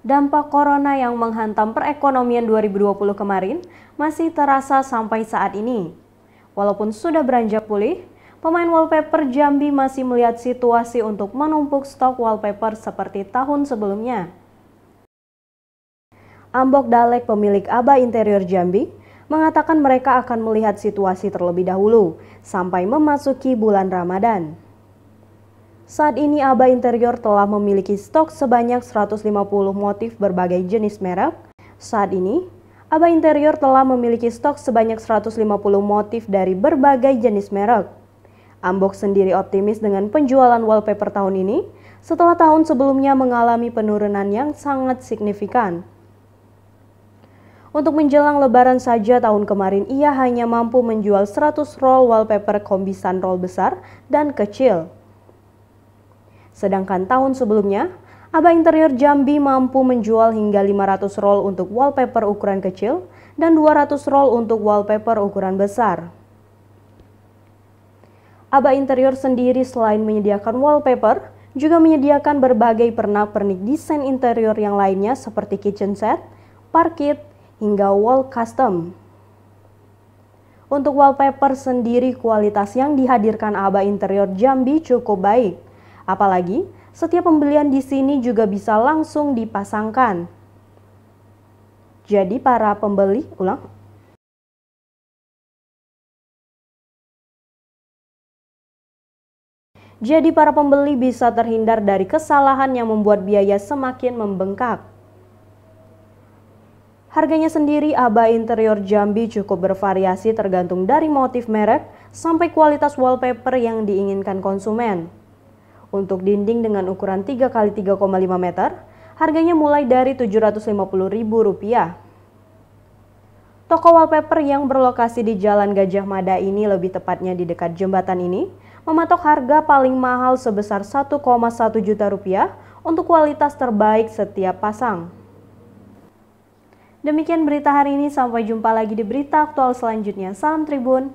Dampak corona yang menghantam perekonomian 2020 kemarin masih terasa sampai saat ini. Walaupun sudah beranjak pulih, pemain wallpaper Jambi masih melihat situasi untuk menumpuk stok wallpaper seperti tahun sebelumnya. Ambok Dalek pemilik Aba Interior Jambi mengatakan mereka akan melihat situasi terlebih dahulu sampai memasuki bulan Ramadan. Saat ini Aba Interior telah memiliki stok sebanyak 150 motif berbagai jenis merek. Saat ini, Aba Interior telah memiliki stok sebanyak 150 motif dari berbagai jenis merek. Ambok sendiri optimis dengan penjualan wallpaper tahun ini setelah tahun sebelumnya mengalami penurunan yang sangat signifikan. Untuk menjelang lebaran saja tahun kemarin ia hanya mampu menjual 100 roll wallpaper kombisan roll besar dan kecil. Sedangkan tahun sebelumnya, Aba Interior Jambi mampu menjual hingga 500 roll untuk wallpaper ukuran kecil dan 200 roll untuk wallpaper ukuran besar. Aba Interior sendiri selain menyediakan wallpaper, juga menyediakan berbagai pernak-pernik desain interior yang lainnya seperti kitchen set, parkit, hingga wall custom. Untuk wallpaper sendiri kualitas yang dihadirkan Aba Interior Jambi cukup baik. Apalagi, setiap pembelian di sini juga bisa langsung dipasangkan. Jadi para pembeli, ulang, Jadi para pembeli bisa terhindar dari kesalahan yang membuat biaya semakin membengkak. Harganya sendiri Aba Interior Jambi cukup bervariasi tergantung dari motif merek sampai kualitas wallpaper yang diinginkan konsumen. Untuk dinding dengan ukuran 3 x 3,5 meter, harganya mulai dari Rp750.000. Toko wallpaper yang berlokasi di Jalan Gajah Mada ini lebih tepatnya di dekat jembatan ini, mematok harga paling mahal sebesar 1,1 juta rupiah untuk kualitas terbaik setiap pasang. Demikian berita hari ini, sampai jumpa lagi di berita aktual selanjutnya. Salam Tribun!